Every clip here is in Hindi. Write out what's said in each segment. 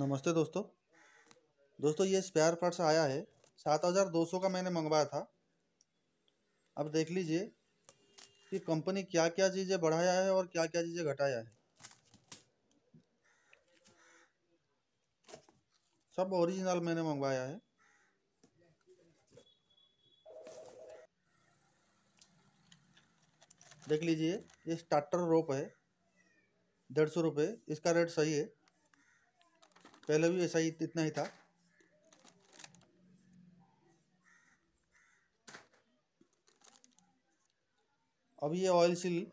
नमस्ते दोस्तों दोस्तों ये स्पेयर पार्ट्स आया है सात हज़ार दो सौ का मैंने मंगवाया था अब देख लीजिए कि कंपनी क्या क्या चीज़ें बढ़ाया है और क्या क्या चीज़ें घटाया है सब ओरिजिनल मैंने मंगवाया है देख लीजिए ये स्टार्टर रोप है डेढ़ सौ रुपये इसका रेट सही है पहले भी ऐसा ही इतना ही था अब ये ऑयल सील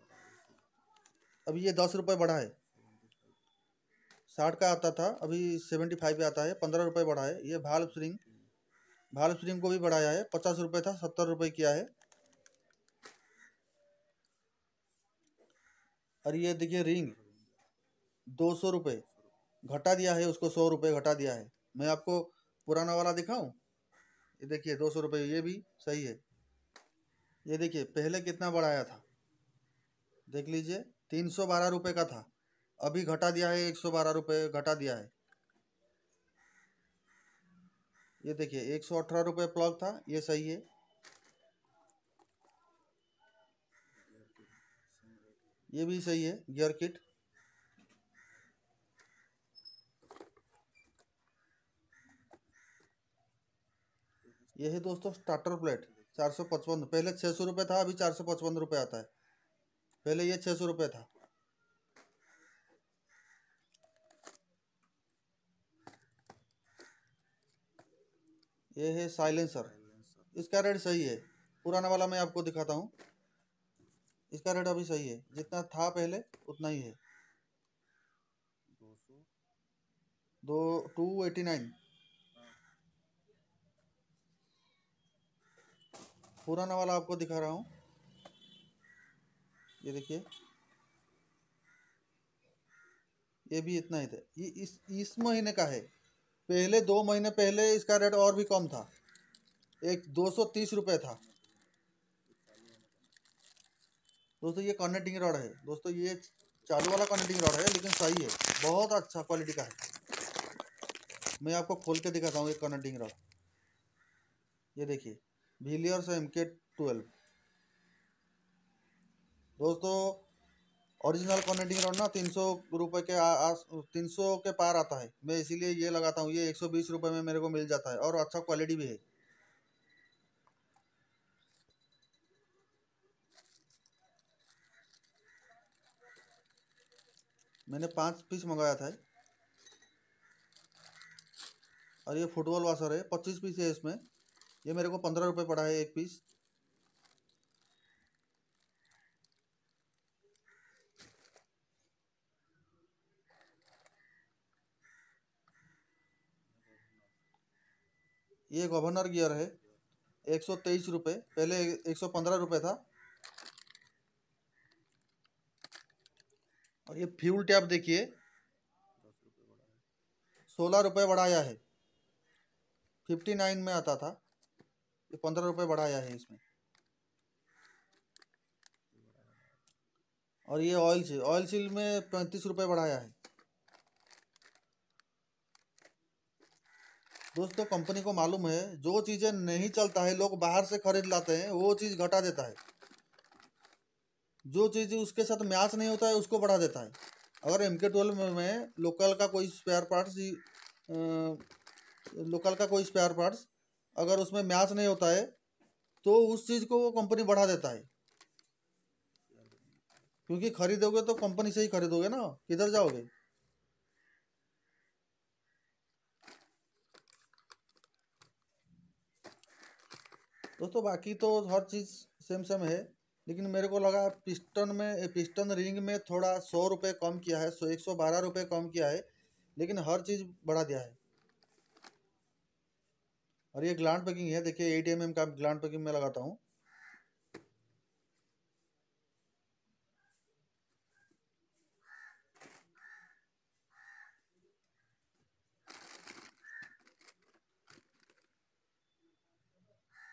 अभी ये दस रुपये बढ़ा है साठ का आता था अभी सेवेंटी फाइव पे आता है पंद्रह रुपये बढ़ा है ये भाल स्प्रिंग भाल स्प्रिंग को भी बढ़ाया है पचास रुपये था सत्तर रुपये किया है और ये देखिए रिंग दो सौ रुपये घटा दिया है उसको सौ रुपये घटा दिया है मैं आपको पुराना वाला दिखाऊं ये देखिए दो सौ रुपये ये भी सही है ये देखिए पहले कितना बढ़ाया था देख लीजिए तीन सौ बारह रुपये का था अभी घटा दिया है एक सौ बारह रुपये घटा दिया है ये देखिए एक सौ अठारह रुपये प्लग था ये सही है ये भी सही है गियर किट ये है दोस्तों स्टार्टर प्लेट चार सौ पचपन पहले छः सौ रुपये था अभी चार सौ पचपन रुपये आता है पहले ये छः सौ रुपये था ये है साइलेंसर इसका रेट सही है पुराना वाला मैं आपको दिखाता हूँ इसका रेट अभी सही है जितना था पहले उतना ही है दो टू एटी नाइन पुराना वाला आपको दिखा रहा हूँ ये देखिए ये भी इतना ही था ये इस इस महीने का है पहले दो महीने पहले इसका रेट और भी कम था एक दो सौ तीस रुपये था दोस्तों ये कॉर्नेटिंग रॉड है दोस्तों ये चालू वाला कनेक्टिंग रॉड है लेकिन सही है बहुत अच्छा क्वालिटी का है मैं आपको खोल के दिखाता हूँ ये कनेक्टिंग रॉड ये देखिए विलियर्स एम के ट्वेल्व दोस्तों ओरिजिनल कॉनेटिंग रॉड ना तीन सौ रुपये के आस तीन सौ के पार आता है मैं इसीलिए ये लगाता हूँ ये एक सौ बीस रुपये में मेरे को मिल जाता है और अच्छा क्वालिटी भी है मैंने पाँच पीस मंगाया था और ये फुटबॉल वाशर है पच्चीस पीस है इसमें ये मेरे को पंद्रह रुपये पड़ा है एक पीस ये गवर्नर गियर है एक सौ तेईस रुपये पहले एक सौ पंद्रह रुपये था और ये फ्यूल टैप देखिए सोलह रुपये बढ़ाया है फिफ्टी नाइन में आता था ये पंद्रह रुपये बढ़ाया है इसमें और ये ऑयल सील ऑयल सील में पैंतीस रुपये बढ़ाया है दोस्तों कंपनी को मालूम है जो चीज़ें नहीं चलता है लोग बाहर से खरीद लाते हैं वो चीज़ घटा देता है जो चीज़ उसके साथ मैच नहीं होता है उसको बढ़ा देता है अगर एम के ट्वेल्व में लोकल का कोई स्पेयर पार्ट्स लोकल का कोई स्पेयर पार्ट्स अगर उसमें मैच नहीं होता है तो उस चीज़ को वो कंपनी बढ़ा देता है क्योंकि खरीदोगे तो कंपनी से ही खरीदोगे ना किधर जाओगे दोस्तों बाकी तो हर चीज़ सेम सेम है लेकिन मेरे को लगा पिस्टन में पिस्टन रिंग में थोड़ा सौ रुपये कम किया है सौ एक सौ बारह रुपये कम किया है लेकिन हर चीज़ बढ़ा दिया है और ये ग्लांड पैकिंग है देखिए एट एम का ग्लांड पैकिंग में लगाता हूँ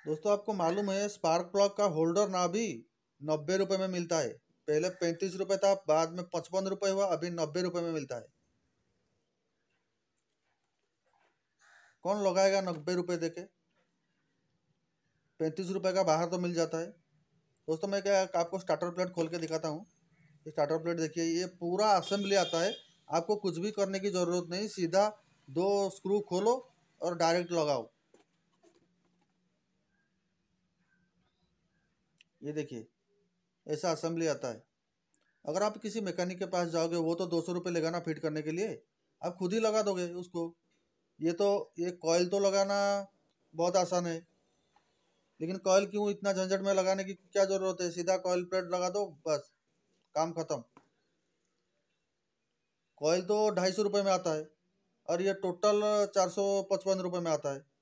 दोस्तों आपको मालूम है स्पार्क प्लग का होल्डर ना भी नब्बे रुपये में मिलता है पहले पैंतीस रुपए था बाद में पचपन रुपए हुआ अभी नब्बे रुपये में मिलता है कौन लगाएगा नब्बे रुपये दे के पैंतीस रुपये का बाहर तो मिल जाता है दोस्तों मैं क्या आपको स्टार्टर प्लेट खोल के दिखाता हूँ स्टार्टर प्लेट देखिए ये पूरा असेंबली आता है आपको कुछ भी करने की ज़रूरत नहीं सीधा दो स्क्रू खोलो और डायरेक्ट लगाओ ये देखिए ऐसा असेंबली आता है अगर आप किसी मैकेनिक के पास जाओगे वो तो दो सौ रुपये लेगा ना फिट करने के लिए आप खुद ही लगा दोगे उसको ये तो ये कॉयल तो लगाना बहुत आसान है लेकिन कॉयल क्यों इतना झंझट में लगाने की क्या ज़रूरत है सीधा कॉयल प्लेट लगा दो बस काम ख़त्म कॉयल तो ढाई सौ रुपये में आता है और ये टोटल चार सौ पचपन रुपये में आता है